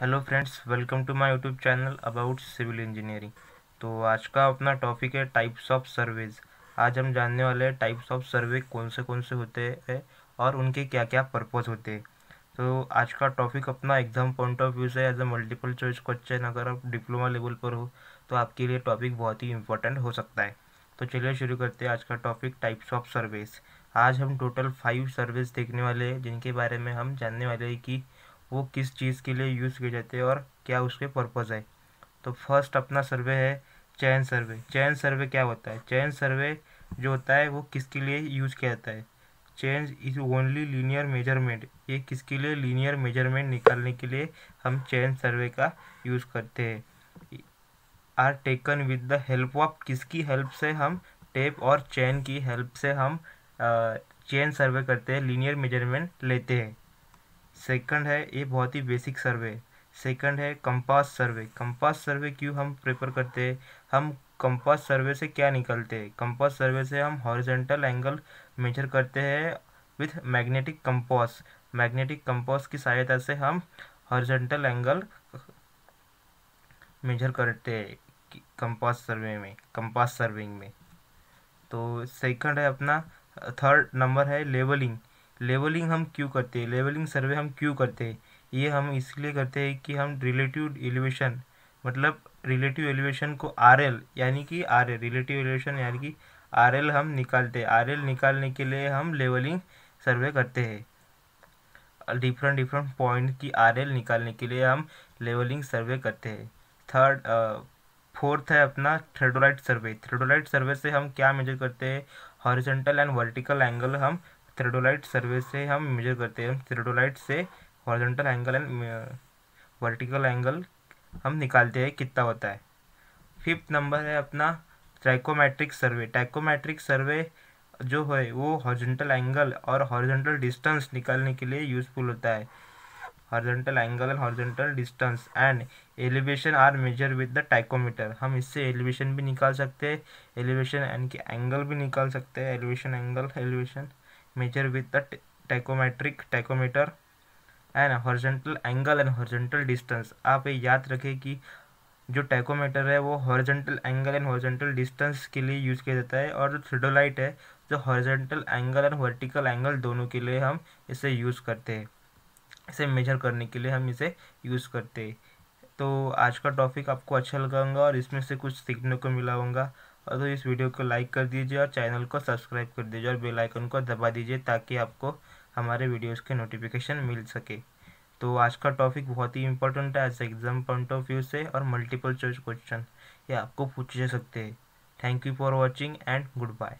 hello friends welcome to my YouTube channel about civil engineering तो आज का अपना टॉपिक है टाइप्स ऑफ सर्वेज आज हम जानने वाले हैं टाइप्स ऑफ सर्वे कौन से कौन से होते हैं और उनके क्या क्या पर्पज़ होते हैं तो आज का टॉपिक अपना एग्ज़ाम पॉइंट ऑफ व्यू से as a multiple choice question अगर आप डिप्लोमा लेवल पर हो तो आपके लिए टॉपिक बहुत ही इंपॉर्टेंट हो सकता है तो चलिए शुरू करते हैं आज का टॉपिक टाइप्स ऑफ सर्वेज आज हम टोटल फाइव सर्वेज देखने वाले हैं जिनके बारे में हम जानने वाले हैं कि वो किस चीज़ के लिए यूज़ किए जाते हैं और क्या उसके पर्पज़ है तो फर्स्ट अपना सर्वे है चयन सर्वे चयन सर्वे क्या होता है चयन सर्वे जो होता है वो किसके लिए यूज़ किया जाता है change is only linear measurement ये किसके लिए लीनियर मेजरमेंट निकालने के लिए हम चयन सर्वे का यूज़ करते हैं are taken with the help of किसकी हेल्प से हम टेप और चैन की हेल्प से हम चैन सर्वे करते हैं लीनियर मेजरमेंट लेते हैं सेकंड है ये बहुत ही बेसिक सर्वे सेकंड है कंपास सर्वे कंपास सर्वे क्यों हम प्रेफर करते हैं हम कंपास सर्वे से क्या निकलते हैं कंपास सर्वे से हम हॉरिजेंटल एंगल मेजर करते हैं with magnetic compass magnetic compass की सहायता से हम हॉरिजेंटल एंगल मेजर करते हैं कंपास सर्वे में कंपास सर्विंग में तो सेकंड है अपना थर्ड नंबर है लेवलिंग लेवलिंग हम क्यों करते हैं लेवलिंग सर्वे हम क्यों करते हैं ये हम इसलिए करते हैं कि हम रिलेटिव एलिवेशन मतलब रिलेटिव एलिवेशन को आर एल यानी कि आर एल रिलेटिव एलिवेशन यानी कि आर एल हम निकालते हैं आर एल निकालने के लिए हम लेवलिंग सर्वे करते हैं डिफरेंट डिफरेंट पॉइंट की आर एल निकालने के लिए हम लेवलिंग सर्वे करते हैं थर्ड फोर्थ है अपना थ्रेडोलाइट सर्वे थ्रेडोलाइट सर्वे से हम क्या मेजर करते हैं हॉरिजेंटल एंड वर्टिकल एंगल हम थ्रेडोलाइट सर्वे से हम मेजर करते हैं थ्रेडोलाइट से horizontal angle and vertical angle हम निकालते हैं कितना होता है फिफ्थ नंबर है अपना ट्राइकोमेट्रिक सर्वे ट्राइकोमेट्रिक सर्वे जो है वो हॉरिजॉन्टल एंगल और हॉरिजॉन्टल डिस्टेंस निकालने के लिए यूजफुल होता है horizontal angle and horizontal distance and elevation are measure with the tacheometer हम इससे एलिवेशन भी निकाल सकते हैं एलिवेशन एंड के एंगल भी निकाल सकते हैं elevation angle elevation measure with the tacheometric tachometer and horizontal angle and horizontal distance आप ये याद रखें कि जो टैकोमीटर है वो horizontal angle and horizontal distance के लिए यूज़ किया जाता है और जो थ्रिडोलाइट है जो horizontal angle and vertical angle दोनों के लिए हम इसे यूज़ करते हैं इसे मेजर करने के लिए हम इसे यूज़ करते हैं तो आज का टॉपिक आपको अच्छा लगा होगा और इसमें से कुछ सीखने को मिला होगा और तो इस वीडियो को लाइक कर दीजिए और चैनल को सब्सक्राइब कर दीजिए और बेल आइकन को दबा दीजिए ताकि आपको हमारे वीडियोस के नोटिफिकेशन मिल सके तो आज का टॉपिक बहुत ही इंपॉर्टेंट है as exam point of view से और मल्टीपल चॉइस क्वेश्चन ये आपको पूछे जा सकते हैं thank you for watching and good bye